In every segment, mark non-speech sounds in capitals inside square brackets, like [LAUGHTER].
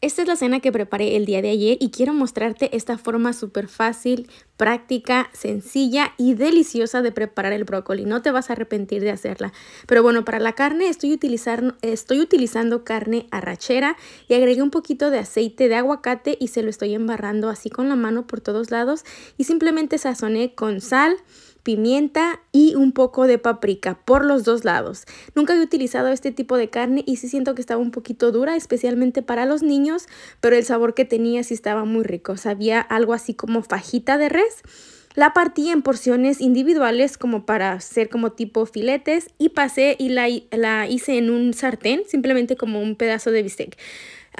Esta es la cena que preparé el día de ayer y quiero mostrarte esta forma súper fácil, práctica, sencilla y deliciosa de preparar el brócoli. No te vas a arrepentir de hacerla. Pero bueno, para la carne estoy, estoy utilizando carne arrachera y agregué un poquito de aceite de aguacate y se lo estoy embarrando así con la mano por todos lados y simplemente sazoné con sal, pimienta y un poco de paprika por los dos lados. Nunca había utilizado este tipo de carne y sí siento que estaba un poquito dura, especialmente para los niños, pero el sabor que tenía sí estaba muy rico. Sabía algo así como fajita de res. La partí en porciones individuales como para hacer como tipo filetes y pasé y la, la hice en un sartén, simplemente como un pedazo de bistec.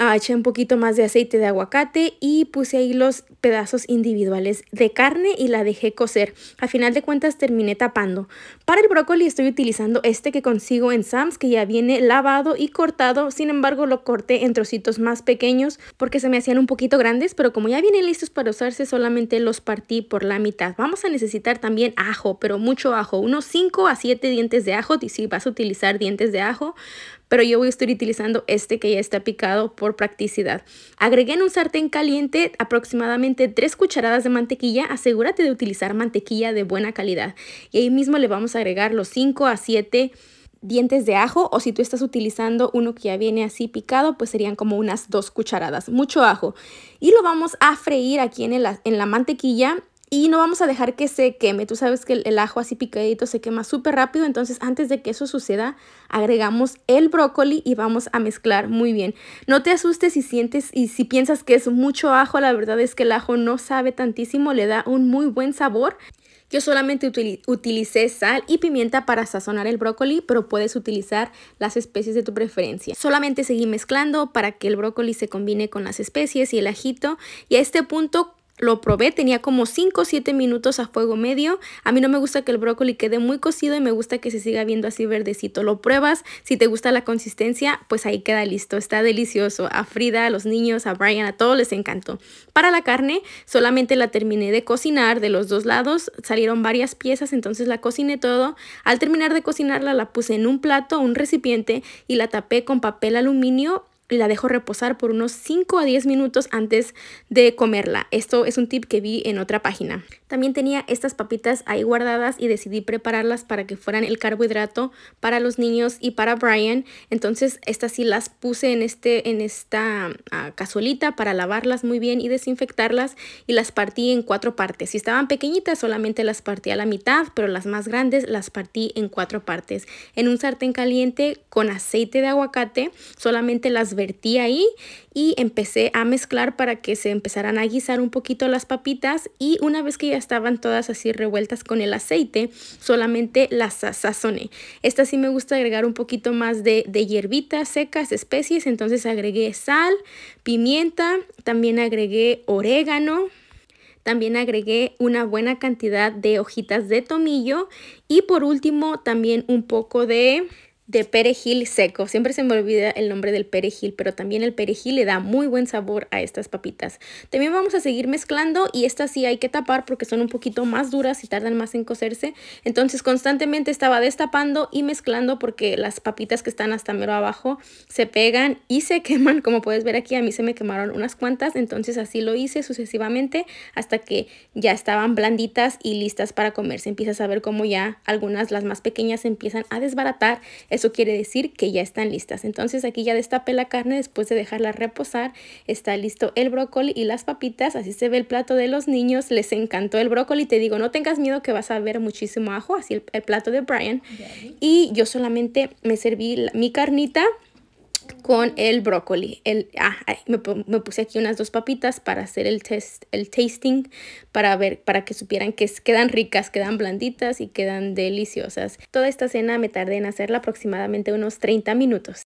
Ah, eché un poquito más de aceite de aguacate y puse ahí los pedazos individuales de carne y la dejé cocer. A final de cuentas terminé tapando. Para el brócoli estoy utilizando este que consigo en Sam's que ya viene lavado y cortado, sin embargo lo corté en trocitos más pequeños porque se me hacían un poquito grandes, pero como ya vienen listos para usarse solamente los partí por la mitad. Vamos a necesitar también ajo, pero mucho ajo, unos 5 a 7 dientes de ajo, y si vas a utilizar dientes de ajo, pero yo voy a estar utilizando este que ya está picado por practicidad. Agregué en un sartén caliente aproximadamente 3 cucharadas de mantequilla. Asegúrate de utilizar mantequilla de buena calidad. Y ahí mismo le vamos a agregar los 5 a 7 dientes de ajo o si tú estás utilizando uno que ya viene así picado, pues serían como unas dos cucharadas, mucho ajo. Y lo vamos a freír aquí en, en la mantequilla y no vamos a dejar que se queme. Tú sabes que el, ajo así picadito se quema súper rápido, entonces antes de que eso suceda, agregamos el brócoli y vamos a mezclar muy bien. No te asustes si sientes y si piensas que es mucho ajo, la verdad es que el ajo no sabe tantísimo, le da un muy buen sabor. Yo solamente utilicé sal y pimienta para sazonar el brócoli, pero puedes utilizar las especies de tu preferencia. Solamente seguí mezclando para que el brócoli se combine con las especies y el ajito. Y a este punto lo probé, tenía como 5 o 7 minutos a fuego medio. A mí no me gusta que el brócoli quede muy cocido y me gusta que se siga viendo así verdecito. Lo pruebas, si te gusta la consistencia, pues ahí queda listo. Está delicioso. A Frida, a los niños, a Brian, a todos les encantó. Para la carne, solamente la terminé de cocinar de los dos lados. Salieron varias piezas, entonces la cociné todo. Al terminar de cocinarla, la puse en un plato, un recipiente y la tapé con papel aluminio y la dejo reposar por unos 5 a 10 minutos antes de comerla. Esto es un tip que vi en otra página. También tenía estas papitas ahí guardadas y decidí prepararlas para que fueran el carbohidrato para los niños y para Brian. Entonces estas sí las puse en, este, en esta ah, cazuelita para lavarlas muy bien y desinfectarlas y las partí en cuatro partes. Si estaban pequeñitas solamente las partí a la mitad, pero las más grandes las partí en cuatro partes. En un sartén caliente con aceite de aguacate solamente las vertí ahí y empecé a mezclar para que se empezaran a guisar un poquito las papitas y una vez que ya estaban todas así revueltas con el aceite, solamente las sazoné. Esta sí me gusta agregar un poquito más de, de hierbitas secas, especies, entonces agregué sal, pimienta, también agregué orégano, también agregué una buena cantidad de hojitas de tomillo y por último también un poco de de perejil seco. Siempre se me olvida el nombre del perejil, pero también el perejil le da muy buen sabor a estas papitas. También vamos a seguir mezclando y estas sí hay que tapar porque son un poquito más duras y tardan más en cocerse. Entonces constantemente estaba destapando y mezclando porque las papitas que están hasta mero abajo se pegan y se [LAUGHS] queman. Como puedes ver aquí, a mí se me quemaron unas cuantas. Entonces así lo hice sucesivamente hasta que ya estaban blanditas y listas para comerse. Empiezas a ver cómo ya algunas, las más pequeñas, empiezan a desbaratar eso quiere decir que ya están listas. Entonces aquí ya destapé la carne después de dejarla reposar. Está listo el brócoli y las papitas. Así se ve el plato de los niños. Les encantó el brócoli. Te digo, no tengas miedo que vas a ver muchísimo ajo. Así el, plato de Brian. Y yo solamente me serví mi carnita con el brócoli. El, ah, me, puse aquí unas dos papitas para hacer el test, el tasting, para ver, para que supieran que quedan ricas, quedan blanditas y quedan deliciosas. Toda esta cena me tardé en hacerla aproximadamente unos 30 minutos.